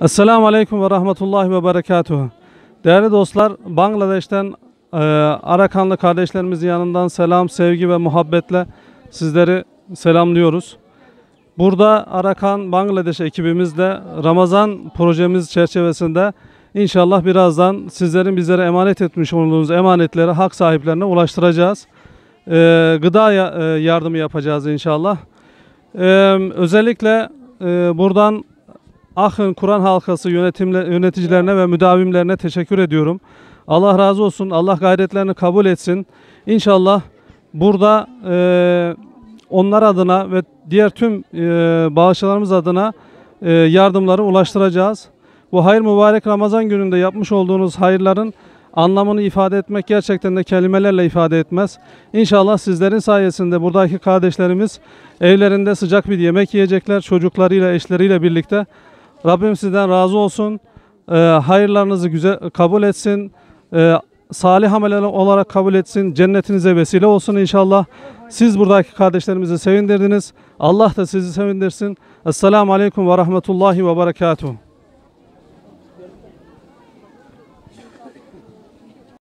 Esselamu Aleyküm ve Rahmetullahi ve Berekatuhu. Değerli dostlar, Bangladeş'ten e, Arakanlı kardeşlerimizin yanından selam, sevgi ve muhabbetle sizleri selamlıyoruz. Burada Arakan Bangladeş ekibimizle Ramazan projemiz çerçevesinde inşallah birazdan sizlerin bizlere emanet etmiş olduğunuz emanetleri hak sahiplerine ulaştıracağız. E, gıda ya, e, yardımı yapacağız inşallah. E, özellikle e, buradan Ahın Kur'an halkası yöneticilerine ve müdavimlerine teşekkür ediyorum. Allah razı olsun. Allah gayretlerini kabul etsin. İnşallah burada e, onlar adına ve diğer tüm e, bağışçılarımız adına e, yardımları ulaştıracağız. Bu hayır mübarek Ramazan gününde yapmış olduğunuz hayırların anlamını ifade etmek gerçekten de kelimelerle ifade etmez. İnşallah sizlerin sayesinde buradaki kardeşlerimiz evlerinde sıcak bir yemek yiyecekler çocuklarıyla, eşleriyle birlikte. Rabbim sizden razı olsun. E, hayırlarınızı güzel kabul etsin. E, salih ameler olarak kabul etsin. Cennetinize vesile olsun inşallah. Siz buradaki kardeşlerimizi sevindirdiniz. Allah da sizi sevindirsin. Esselamu Aleyküm ve Rahmetullahi ve Berekatuhu.